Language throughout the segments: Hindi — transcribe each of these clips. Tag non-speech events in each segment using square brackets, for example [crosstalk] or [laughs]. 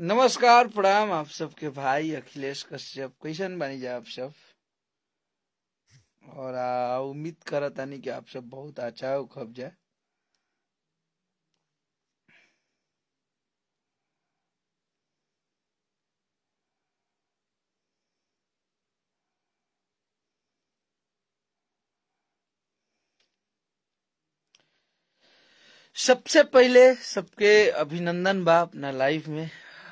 नमस्कार प्रणाम आप सबके भाई अखिलेश कश्यप कैसन बनी जाए आप सब और उम्मीद कर कि आप सब बहुत अच्छा हो खब जाए सबसे पहले सबके अभिनंदन बा अपना लाइफ में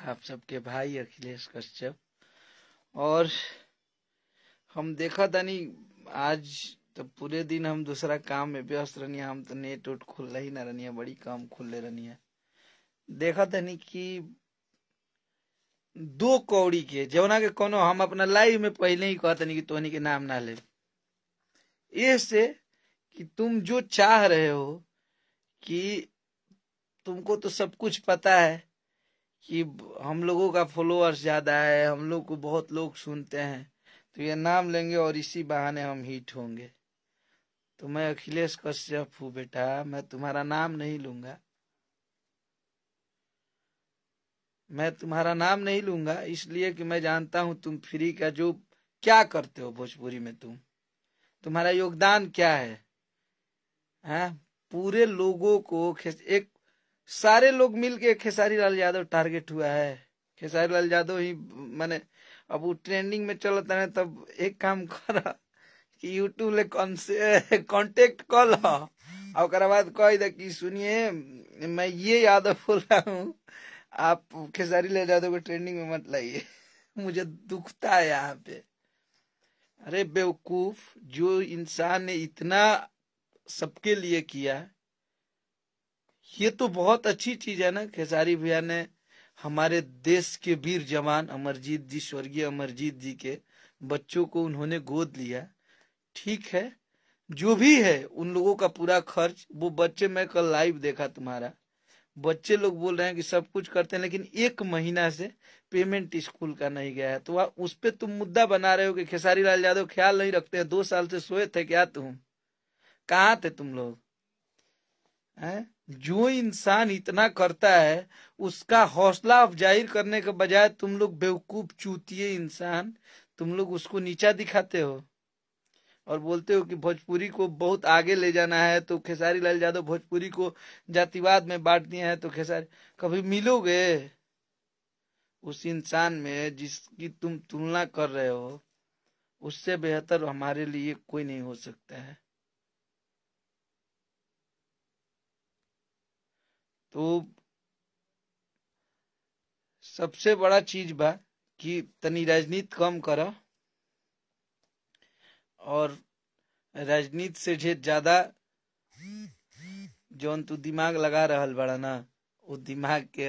आप सबके भाई अखिलेश कश्यप और हम देखा नहीं आज तो पूरे दिन हम दूसरा काम में व्यस्त रहनी हम तो नेट उट खुल ही ना रहनी बड़ी काम खुल्ले रहनी देखा नहीं कि दो कौड़ी के जवना के कोनो हम अपना लाइव में पहले ही कहते नहीं कि तोहनी के नाम ना ले ऐसे कि तुम जो चाह रहे हो कि तुमको तो सब कुछ पता है कि हम लोगों का फॉलोअर्स ज्यादा है हम लोग को बहुत लोग सुनते हैं तो ये नाम लेंगे और इसी बहाने हम हिट होंगे तो मैं अखिलेश कश्यप हूँ बेटा मैं तुम्हारा नाम नहीं लूंगा मैं तुम्हारा नाम नहीं लूंगा इसलिए कि मैं जानता हूं तुम फ्री का जो क्या करते हो भोजपुरी में तुम तुम्हारा योगदान क्या है, है? हाँ? पूरे लोगों को एक सारे लोग मिल के खेसारी लाल यादव टारगेट हुआ है खेसारी लाल यादव ही मैंने अब वो ट्रेंडिंग में चलता है तब एक काम करा कि यूट्यूब ले कॉन्टेक्ट कॉल और ओकरा बाद कह दे कि सुनिए मैं ये यादव बोल रहा हूँ आप खेसारी लाल यादव को ट्रेंडिंग में मत लाइए मुझे दुखता है यहाँ पे अरे बेवकूफ जो इंसान ने इतना सबके लिए किया ये तो बहुत अच्छी चीज है ना खेसारी भैया ने हमारे देश के वीर जवान अमरजीत जी स्वर्गीय अमरजीत जी के बच्चों को उन्होंने गोद लिया ठीक है जो भी है उन लोगों का पूरा खर्च वो बच्चे मैं कल लाइव देखा तुम्हारा बच्चे लोग बोल रहे हैं कि सब कुछ करते हैं लेकिन एक महीना से पेमेंट स्कूल का नहीं गया है तो उस पर तुम मुद्दा बना रहे हो कि खेसारी लाल यादव ख्याल नहीं रखते हैं दो साल से सोए थे क्या तुम कहा थे तुम लोग है जो इंसान इतना करता है उसका हौसला अफजाहिर करने के बजाय तुम लोग बेवकूफ चूतिए इंसान तुम लोग उसको नीचा दिखाते हो और बोलते हो कि भोजपुरी को बहुत आगे ले जाना है तो खेसारी लाल यादव भोजपुरी को जातिवाद में बांट दिए हैं तो खेसारी कभी मिलोगे उस इंसान में जिसकी तुम तुलना कर रहे हो उससे बेहतर हमारे लिए कोई नहीं हो सकता है तो सबसे बड़ा चीज बा कि तनी राजनीति कम कर और राजनीति से जे ज्यादा जौन तू दिमाग लगा रहा बड़ा ना वो दिमाग के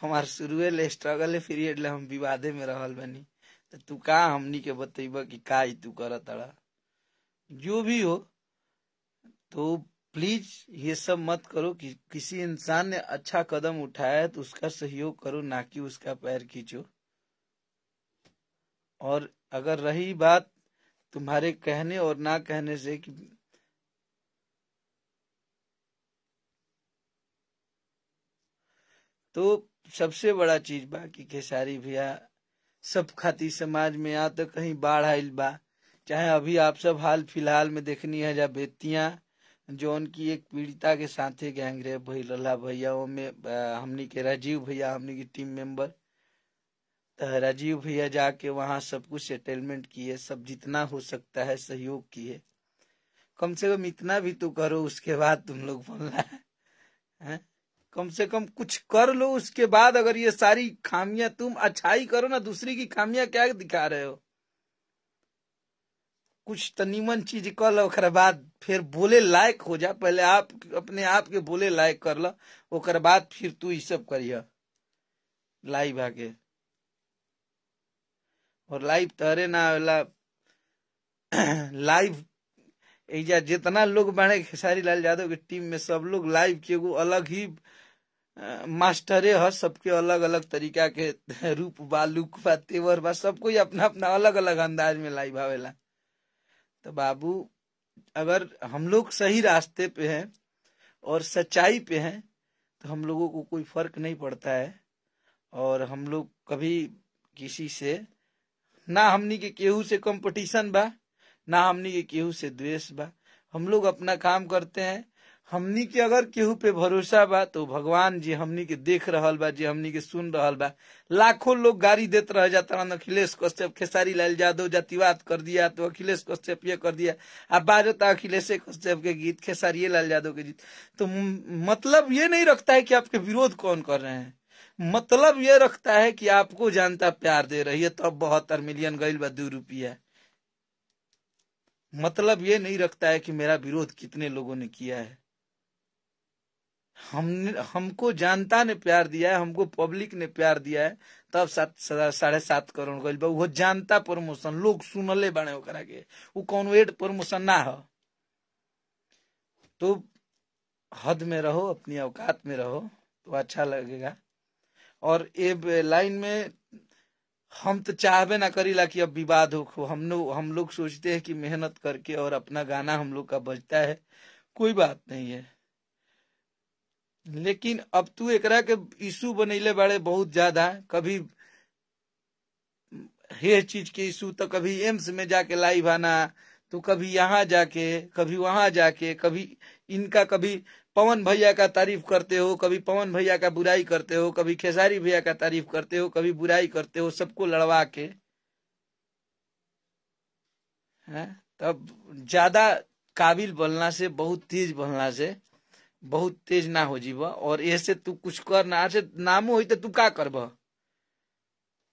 हमार शुरू ले स्ट्रगल है पीरियड ले हम विवादे में रहल बनी तो तू का हमनी के बतेब कि का तू कर तड़ा जो भी हो तो प्लीज ये सब मत करो कि किसी इंसान ने अच्छा कदम उठाया है तो उसका सहयोग करो ना कि उसका पैर खींचो और अगर रही बात तुम्हारे कहने और ना कहने से कि तो सबसे बड़ा चीज बा कि खेसारी भैया सब खाती समाज में आ तो कहीं बाढ़ आई बा चाहे अभी आप सब हाल फिलहाल में देखनी है जा बेतिया जो की एक पीड़िता के साथ गैंग रेप भइल भैया में हमने के राजीव भैया हमने की टीम मेंबर तो राजीव भैया जाके वहाँ सब कुछ सेटलमेंट किए सब जितना हो सकता है सहयोग किए कम से कम इतना भी तो करो उसके बाद तुम लोग बोलना है कम से कम कुछ कर लो उसके बाद अगर ये सारी खामियां तुम अच्छाई करो ना दूसरी की खामियां क्या दिखा रहे हो कुछ तनीमन तो चीज कर लो ओकर बाद फिर बोले लायक हो जा पहले आप अपने आप के बोले लायक कर लो ओकर बाद फिर तू ये सब करिय लाइव आके और लाइव तरे तो ना होला लाइव एजा जितना लोग बने खेसारी लाल यादव के टीम में सब लोग लाइव के एगो अलग ही मास्टरे ह सबके अलग अलग तरीका के रूप बा लुक बा तेवर बा सबको अपना अपना अलग अलग अंदाज में लाइव आवेला तो बाबू अगर हम लोग सही रास्ते पे हैं और सच्चाई पे हैं तो हम लोगों को कोई फर्क नहीं पड़ता है और हम लोग कभी किसी से ना हमनी के केहू से कंपटीशन बा ना हमनी के केहू से द्वेष बा हम लोग अपना काम करते हैं हमनी के अगर केहू पे भरोसा बा तो भगवान जी हमनी के देख रहल बा जी हमनी के सुन रहल बा लाखों लोग गाड़ी देते रह जाता रहन अखिलेश कश्यप खेसारी लाल यादव जातिवाद कर दिया तो अखिलेश कश्यप ये कर दिया अब बाजता अखिलेश कश्यप के गीत खेसारी लाल यादव के गीत तो मतलब ये नहीं रखता है कि आपके विरोध कौन कर रहे हैं मतलब ये रखता है कि आपको जानता प्यार दे रही है तब बहत्तर मिलियन गई बा दो रुपया मतलब ये नहीं रखता है कि मेरा विरोध कितने लोगों ने किया है हमने हमको जनता ने प्यार दिया है हमको पब्लिक ने प्यार दिया है तब सात साढ़े सात करोड़ गल वो जनता प्रमोशन लोग सुनले बने ओकरा के वो एड प्रमोशन ना हो तो हद में रहो अपनी औकात में रहो तो अच्छा लगेगा और ए लाइन में हम तो चाहबे ना करीला कि अब विवाद हो हम लोग हम लोग सोचते हैं कि मेहनत करके और अपना गाना हम लोग का बजता है कोई बात नहीं है लेकिन अब तू एक के इशू बनैले बड़े बहुत ज्यादा कभी हे चीज के इशू तो कभी एम्स में जाके लाइव आना तो कभी यहाँ जाके कभी वहां जाके कभी इनका कभी पवन भैया का तारीफ करते हो कभी पवन भैया का बुराई करते हो कभी खेसारी भैया का तारीफ करते हो कभी बुराई करते हो सबको लड़वा के है तब ज्यादा काबिल बनना से बहुत तेज बनना से बहुत तेज ना हो जीव और ऐसे तू कुछ कर ना ऐसे नाम हो तो तू का करब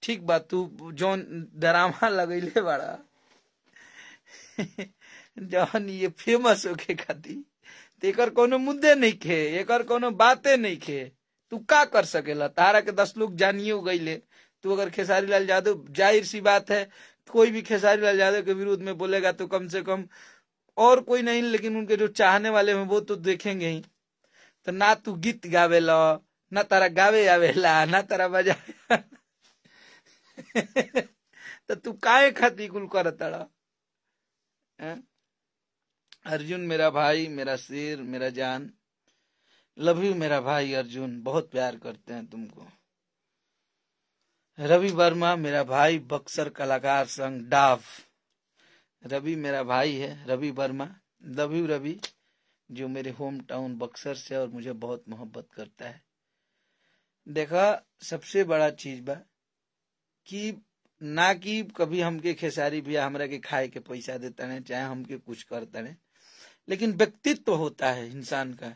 ठीक बा तू जौन ड्रामा लगे बड़ा जौन ये फेमस होके खातिर तो एक कोनो मुद्दे नहीं खे एक कोनो बाते नहीं खे तू का कर सकेला तारा के दस लोग जानियो गईले तू अगर खेसारी लाल यादव जाहिर सी बात है कोई भी खेसारी लाल यादव के विरोध में बोलेगा तो कम से कम और कोई नहीं लेकिन उनके जो चाहने वाले हैं वो तो देखेंगे ही तो ना तू गीत गावे लो ना तारा गावे आवेला ना तारा बजा तो तू काय खाती कुल कर अर्जुन मेरा भाई मेरा सिर मेरा जान लव यू मेरा भाई अर्जुन बहुत प्यार करते हैं तुमको रवि वर्मा मेरा भाई बक्सर कलाकार संघ डाफ रवि मेरा भाई है रवि वर्मा लव यू रवि जो मेरे होम टाउन बक्सर से और मुझे बहुत मोहब्बत करता है देखा सबसे बड़ा चीज बा कि ना कि कभी हमके खेसारी भी हमरा के खाए के पैसा देता नहीं चाहे हमके कुछ करता नहीं लेकिन व्यक्तित्व होता है इंसान का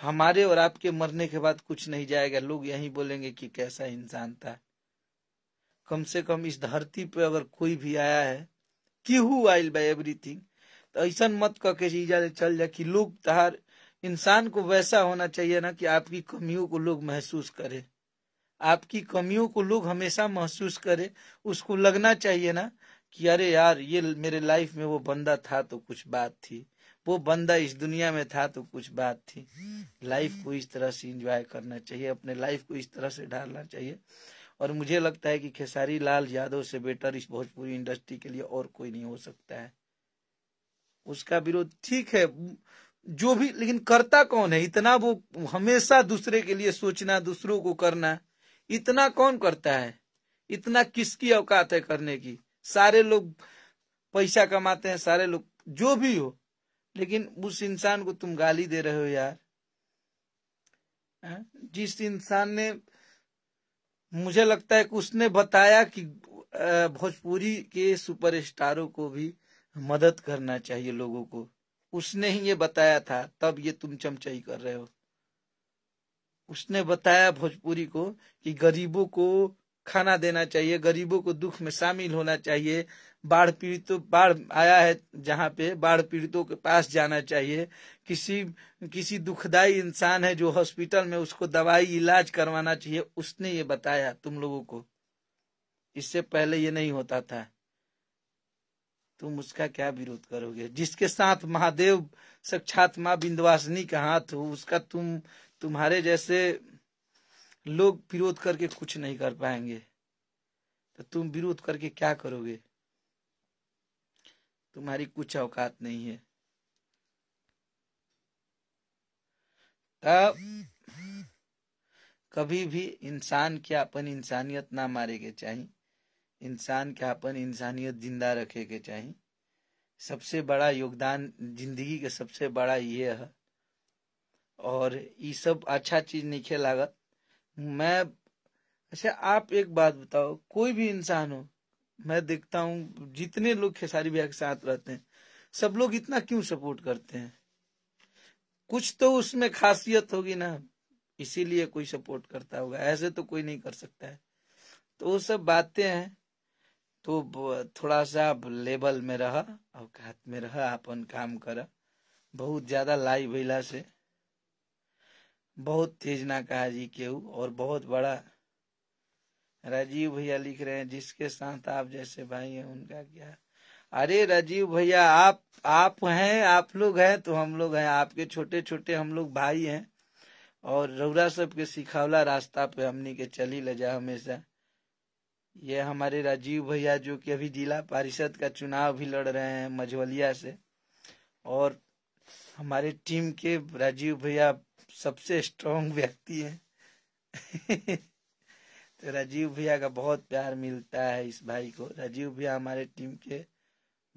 हमारे और आपके मरने के बाद कुछ नहीं जाएगा लोग यही बोलेंगे कि कैसा इंसान था कम से कम इस धरती पर अगर कोई भी आया है कि हु आइल बाय एवरीथिंग तो ऐसा मत कह के जा चल जा कि लोग तहार इंसान को वैसा होना चाहिए ना कि आपकी कमियों को लोग महसूस करें आपकी कमियों को लोग हमेशा महसूस करें उसको लगना चाहिए ना कि अरे यार ये मेरे लाइफ में वो बंदा था तो कुछ बात थी वो बंदा इस दुनिया में था तो कुछ बात थी लाइफ को इस तरह से इंजॉय करना चाहिए अपने लाइफ को इस तरह से ढालना चाहिए और मुझे लगता है कि खेसारी लाल यादव से बेटर इस भोजपुरी इंडस्ट्री के लिए और कोई नहीं हो सकता है उसका विरोध ठीक है जो भी लेकिन करता कौन है इतना वो हमेशा दूसरे के लिए सोचना दूसरों को करना इतना कौन करता है इतना किसकी औकात है करने की सारे लोग पैसा कमाते हैं सारे लोग जो भी हो लेकिन उस इंसान को तुम गाली दे रहे हो यार हाँ? जिस इंसान ने मुझे लगता है कि उसने बताया कि भोजपुरी के सुपरस्टारों को भी मदद करना चाहिए लोगों को उसने ही ये बताया था तब ये तुम चमचाई कर रहे हो उसने बताया भोजपुरी को कि गरीबों को खाना देना चाहिए गरीबों को दुख में शामिल होना चाहिए बाढ़ पीड़ितों बाढ़ आया है जहाँ पे बाढ़ पीड़ितों के पास जाना चाहिए किसी किसी दुखदाई इंसान है जो हॉस्पिटल में उसको दवाई इलाज करवाना चाहिए उसने ये बताया तुम लोगों को इससे पहले ये नहीं होता था तुम उसका क्या विरोध करोगे जिसके साथ महादेव साक्षात माँ बिंदवासिनी का हाथ हो उसका तुम तुम्हारे जैसे लोग विरोध करके कुछ नहीं कर पाएंगे तो तुम विरोध करके क्या करोगे तुम्हारी कुछ औकात नहीं है तब कभी भी इंसान की अपन इंसानियत ना मारेगे चाहिए इंसान के अपन इंसानियत जिंदा रखे के चाहिए सबसे बड़ा योगदान जिंदगी के सबसे बड़ा ये है और ये सब अच्छा चीज नहीं खे लागत मैं अच्छा आप एक बात बताओ कोई भी इंसान हो मैं देखता हूँ जितने लोग खेसारी भैया के साथ रहते हैं सब लोग इतना क्यों सपोर्ट करते हैं कुछ तो उसमें खासियत होगी ना इसीलिए कोई सपोर्ट करता होगा ऐसे तो कोई नहीं कर सकता है तो वो सब बातें हैं तो थोड़ा सा लेवल में रह अवकात में रह अपन काम कर बहुत ज्यादा लाई भैला से बहुत तेज ना कहा जी केहू और बहुत बड़ा राजीव भैया लिख रहे हैं जिसके साथ आप जैसे भाई हैं उनका क्या अरे राजीव भैया आप आप हैं आप लोग हैं तो हम लोग हैं आपके छोटे छोटे हम लोग भाई हैं और रौरा सब के सिखावला रास्ता पे हमने के चली जा हमेशा ये हमारे राजीव भैया जो कि अभी जिला परिषद का चुनाव भी लड़ रहे हैं मझवलिया से और हमारे टीम के राजीव भैया सबसे स्ट्रॉन्ग व्यक्ति हैं [laughs] तो राजीव भैया का बहुत प्यार मिलता है इस भाई को राजीव भैया हमारे टीम के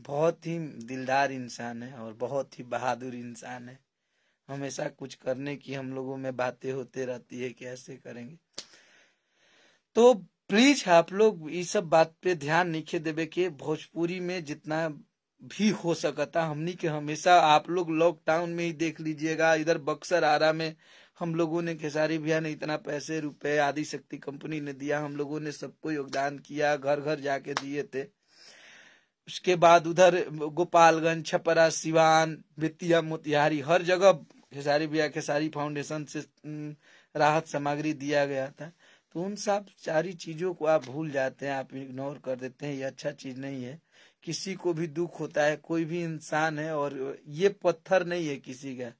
बहुत ही दिलदार इंसान है और बहुत ही बहादुर इंसान है हमेशा कुछ करने की हम लोगों में बातें होते रहती है कैसे करेंगे तो प्लीज आप लोग ये सब बात पे ध्यान नहीं देवे के भोजपुरी में जितना भी हो सकता हमनी के हमेशा आप लोग लॉकडाउन में ही देख लीजिएगा इधर बक्सर आरा में हम लोगों ने खेसारी भैया ने इतना पैसे रुपए आदि शक्ति कंपनी ने दिया हम लोगों ने सबको योगदान किया घर घर जाके दिए थे उसके बाद उधर गोपालगंज छपरा सिवान बेतिया मोतिहारी हर जगह खेसारी भैया खेसारी फाउंडेशन से राहत सामग्री दिया गया था तो उन सब सारी चीजों को आप भूल जाते हैं आप इग्नोर कर देते हैं ये अच्छा चीज नहीं है किसी को भी दुख होता है कोई भी इंसान है और ये पत्थर नहीं है किसी का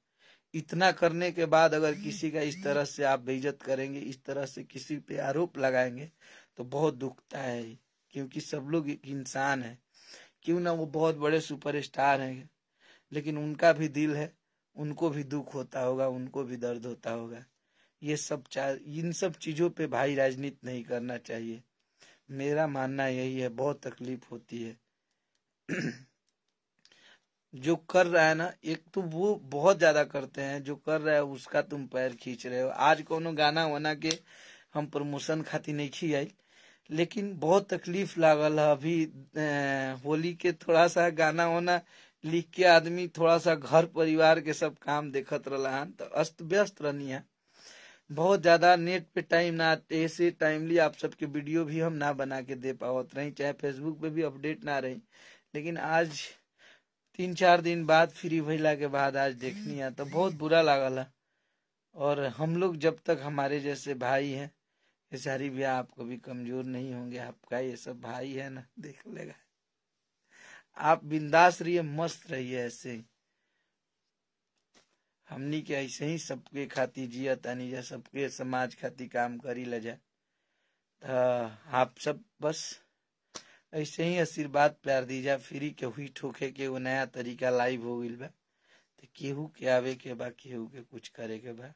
इतना करने के बाद अगर किसी का इस तरह से आप बेइज्जत करेंगे इस तरह से किसी पे आरोप लगाएंगे तो बहुत दुखता है क्योंकि सब लोग एक इंसान है क्यों ना वो बहुत बड़े सुपरस्टार हैं लेकिन उनका भी दिल है उनको भी दुख होता होगा उनको भी दर्द होता होगा ये सब चार इन सब चीज़ों पे भाई राजनीति नहीं करना चाहिए मेरा मानना यही है बहुत तकलीफ होती है [clears throat] जो कर रहा है ना एक तो वो बहुत ज्यादा करते हैं जो कर रहा है उसका तुम पैर खींच रहे हो आज कोनो गाना वना के हम प्रमोशन खाती नहीं आई लेकिन बहुत तकलीफ लागल है अभी होली के थोड़ा सा गाना वाना लिख के आदमी थोड़ा सा घर परिवार के सब काम देखत रहा तो अस्त व्यस्त रहनी है बहुत ज्यादा नेट पे टाइम ना ऐसे टाइमली आप सबके वीडियो भी हम ना बना के दे पावत रहे चाहे फेसबुक पे भी अपडेट ना रहे लेकिन आज तीन चार दिन बाद फ्री भैला के बाद आज देखनी है तो बहुत बुरा ला और हम लोग जब तक हमारे जैसे भाई हैं ये सारी भैया आपको भी कमजोर नहीं होंगे आपका ये सब भाई है ना देख लेगा आप बिंदास रहिए मस्त रहिए ऐसे ही हमनी के ऐसे ही सबके खाती जिया तानी जा सबके समाज खाती काम करी ला जा आप सब बस ऐसे ही आशीर्वाद प्यार दीजा फ्री के हुई ठोके के वो नया तरीका लाइव हो गई बा तो केहू के आवे के बा केहू के कुछ करे के बा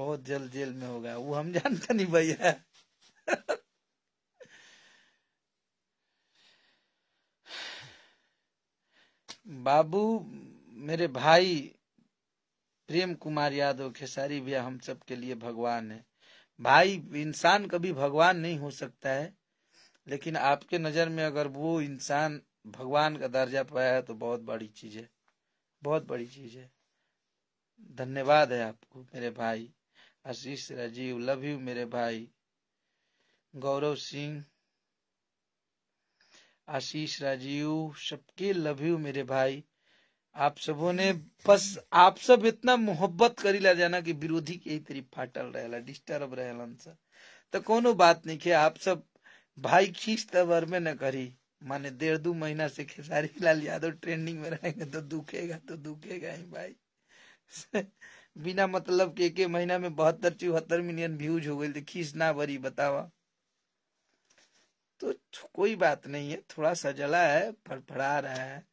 बहुत जल्द जेल में होगा वो हम जानते नहीं भैया बाबू मेरे भाई प्रेम कुमार यादव खेसारी भैया हम सब के लिए भगवान है भाई इंसान कभी भगवान नहीं हो सकता है लेकिन आपके नज़र में अगर वो इंसान भगवान का दर्जा पाया है तो बहुत बड़ी चीज़ है बहुत बड़ी चीज़ है धन्यवाद है आपको मेरे भाई आशीष राजीव लव यू मेरे भाई गौरव सिंह आशीष राजीव सबके लव यू मेरे भाई आप सब ने बस आप सब इतना मोहब्बत करी ला जाना कि विरोधी के तरी फाटल रहे डिस्टर्ब रहे तो कोनो बात नहीं के आप सब भाई खींच तबर में न करी माने डेढ़ दो महीना से खेसारी लाल यादव ट्रेंडिंग में रहेंगे तो दुखेगा तो दुखेगा ही भाई [laughs] बिना मतलब के के महीना में बहत्तर चौहत्तर मिलियन व्यूज हो गई तो खींच ना भरी बतावा तो कोई बात नहीं है थोड़ा सा जला है फड़फड़ा रहा है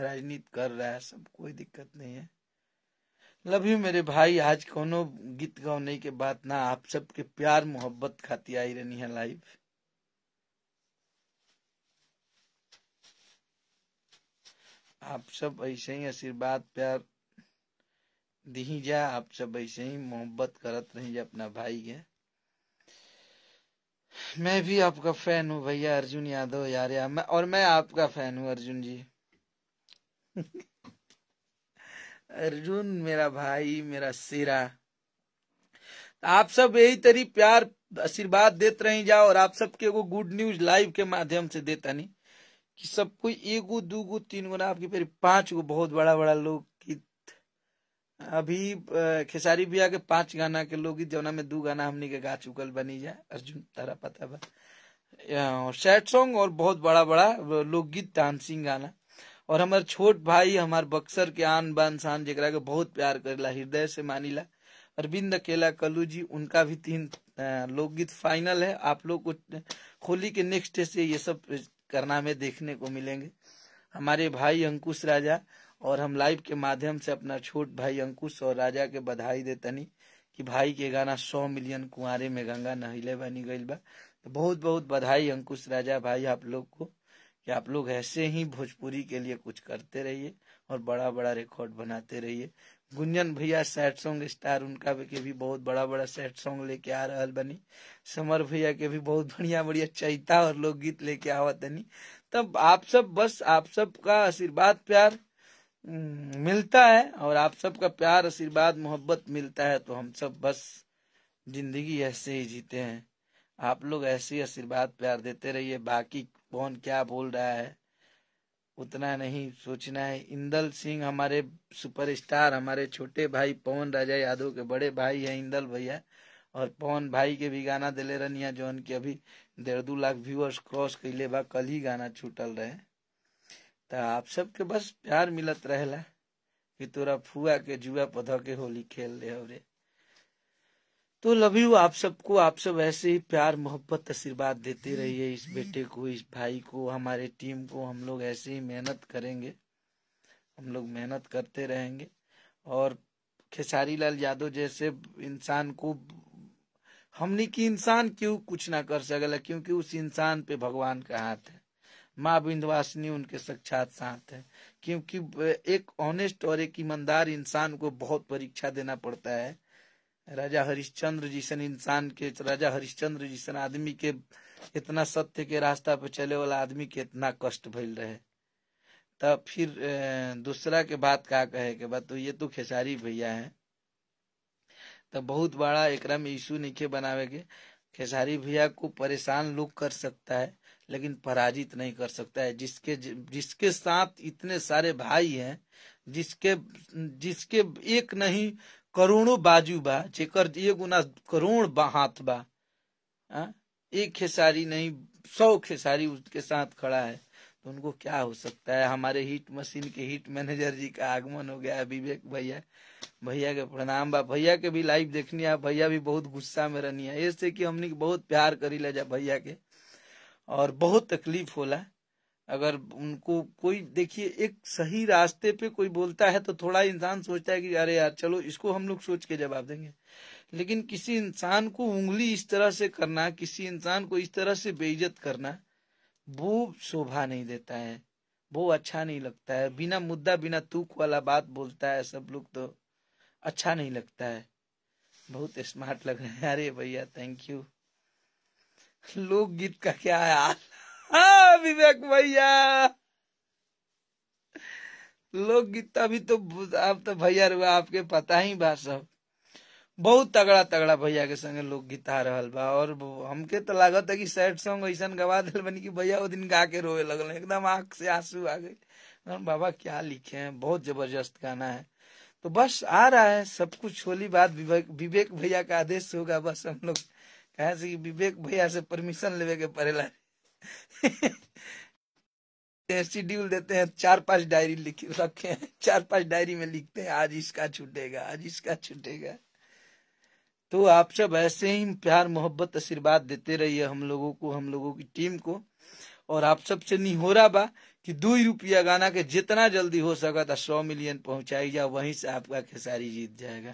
राजनीति कर रहा है सब कोई दिक्कत नहीं है लव यू मेरे भाई आज कोनो गीत गौने के बात ना आप सबके प्यार मोहब्बत खाती आई रहनी है लाइव आप सब ऐसे ही आशीर्वाद प्यार दी जा आप सब ऐसे ही मोहब्बत करत रही जा अपना भाई है मैं भी आपका फैन हूँ भैया अर्जुन यादव यार, यार मैं और मैं आपका फैन हूँ अर्जुन जी [laughs] अर्जुन मेरा भाई मेरा सिरा तो आप सब यही तरी प्यार आशीर्वाद देते रह जाओ और आप सबके एगो गुड न्यूज लाइव के माध्यम से देता नहीं कि सबको एगो दूगो तीन गो ना आपकी पांच गो बहुत बड़ा बड़ा लोग अभी खेसारी भैया के पांच गाना के लोग जौना में दो गाना हमने के गा चुकल बनी जाए अर्जुन तारा पता बा और सैड सॉन्ग और बहुत बड़ा बड़ा लोकगीत तानसिंह गाना और हमार छोट भाई हमार बक्सर के आन बान शान जरा के बहुत प्यार करेला हृदय से ला अरविंद अकेला कलू जी उनका भी तीन लोकगीत फाइनल है आप लोग को होली के नेक्स्ट डे से ये सब करना में देखने को मिलेंगे हमारे भाई अंकुश राजा और हम लाइव के माध्यम से अपना छोट भाई अंकुश और राजा के बधाई देतनी कि भाई के गाना सौ मिलियन कुआरे में गंगा नहिले बनी गई बा तो बहुत बहुत बधाई अंकुश राजा भाई आप लोग को कि आप लोग ऐसे ही भोजपुरी के लिए कुछ करते रहिए और बड़ा बड़ा रिकॉर्ड बनाते रहिए गुंजन भैया सैड सॉन्ग स्टार उनका भी के भी बहुत बड़ा बड़ा सैड सॉन्ग लेके आ रहा बनी समर भैया के भी बहुत बढ़िया बढ़िया चैता और लोकगीत लेके आवा तनी तब आप सब बस आप सब का आशीर्वाद प्यार मिलता है और आप सबका प्यार आशीर्वाद मोहब्बत मिलता है तो हम सब बस जिंदगी ऐसे ही जीते हैं आप लोग ऐसे आशीर्वाद प्यार देते रहिए बाकी कौन क्या बोल रहा है उतना नहीं सोचना है इंदल सिंह हमारे सुपरस्टार हमारे छोटे भाई पवन राजा यादव के बड़े भाई हैं इंदल भैया और पवन भाई के भी गाना दिले रनिया जो उनके अभी डेढ़ दो लाख व्यूअर्स क्रॉस कैले बा कल ही गाना छूटल रहे तो आप सबके बस प्यार मिलत रहेला कि तोरा फुआ के जुआ पधा के होली खेल ले रे तो लव यू आप सबको आप सब ऐसे ही प्यार मोहब्बत आशीर्वाद देते रहिए इस बेटे को इस भाई को हमारे टीम को हम लोग ऐसे ही मेहनत करेंगे हम लोग मेहनत करते रहेंगे और खेसारी लाल यादव जैसे इंसान को हमने की इंसान क्यों कुछ ना कर सकला क्योंकि उस इंसान पे भगवान का हाथ है माँ बिंदवासिनी उनके साक्षात साथ है क्योंकि एक ऑनेस्ट और एक ईमानदार इंसान को बहुत परीक्षा देना पड़ता है राजा हरिश्चंद्र जिसन इंसान के राजा हरिश्चंद्र जिसन आदमी के इतना सत्य के रास्ता पे चले वाला आदमी के इतना कष्ट भइल रहे तब फिर दूसरा के बात का कहे के बात तो ये तो खेसारी भैया है तो बहुत बड़ा एकरा में इशू नीचे बनावे के खेसारी भैया को परेशान लोग कर सकता है लेकिन पराजित नहीं कर सकता है जिसके जिसके साथ इतने सारे भाई हैं जिसके जिसके एक नहीं करुणो बाजू बा जेकर ये गुना करुण हाथ बा आ? हाँ? एक खेसारी नहीं सौ खेसारी उसके साथ खड़ा है तो उनको क्या हो सकता है हमारे हिट मशीन के हिट मैनेजर जी का आगमन हो गया है विवेक भैया भैया के प्रणाम बा भैया के भी लाइव देखनी है भैया भी बहुत गुस्सा में रहनी है ऐसे कि हमने बहुत प्यार करी ले जा भैया के और बहुत तकलीफ होला अगर उनको कोई देखिए एक सही रास्ते पे कोई बोलता है तो थोड़ा इंसान सोचता है कि अरे यार चलो इसको हम लोग सोच के जवाब देंगे लेकिन किसी इंसान को उंगली इस तरह से करना किसी इंसान को इस तरह से बेइज्जत करना वो शोभा नहीं देता है वो अच्छा नहीं लगता है बिना मुद्दा बिना तूक वाला बात बोलता है सब लोग तो अच्छा नहीं लगता है बहुत स्मार्ट लग रहे हैं अरे भैया थैंक यू लोकगीत का क्या है हाँ, विवेक भैया लोकगीत अभी तो अब तो भैया रुआ आपके पता ही बा सब बहुत तगड़ा तगड़ा भैया के संगे लोकगीत आ रहा बा और हमके तो लागत है कि सैड सॉन्ग ऐसा गवा दिल बनी कि भैया वो दिन गा के रोए लगल एकदम आंख से आंसू आ गए बाबा क्या लिखे हैं बहुत जबरदस्त गाना है तो बस आ रहा है सब कुछ होली बात विवेक भैया का आदेश होगा बस हम लोग कहे से विवेक भैया से परमिशन लेवे के पड़ेला शेड्यूल देते हैं चार पांच डायरी लिख रखे हैं चार पांच डायरी में लिखते हैं आज इसका छूटेगा आज इसका छूटेगा तो आप सब ऐसे ही प्यार मोहब्बत आशीर्वाद देते रहिए हम लोगों को हम लोगों की टीम को और आप सब सबसे निहोरा बा कि दो रुपया गाना के जितना जल्दी हो सका था सौ मिलियन पहुंचाई जाए वहीं से आपका खेसारी जीत जाएगा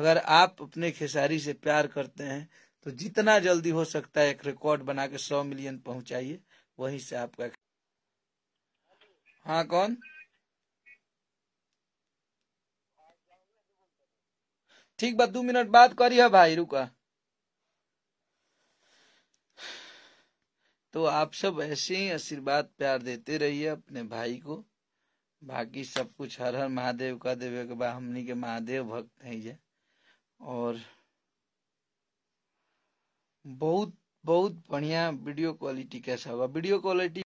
अगर आप अपने खेसारी से प्यार करते हैं तो जितना जल्दी हो सकता है एक रिकॉर्ड बना के सौ मिलियन पहुंचाइए वहीं से आपका हाँ कौन ठीक बा दो मिनट बात करी है भाई रुका तो आप सब ऐसे ही आशीर्वाद प्यार देते रहिए अपने भाई को बाकी सब कुछ हर हर महादेव का देवे के बाद हमनी के महादेव भक्त हैं ये और बहुत बहुत बढ़िया वीडियो क्वालिटी कैसा होगा वीडियो क्वालिटी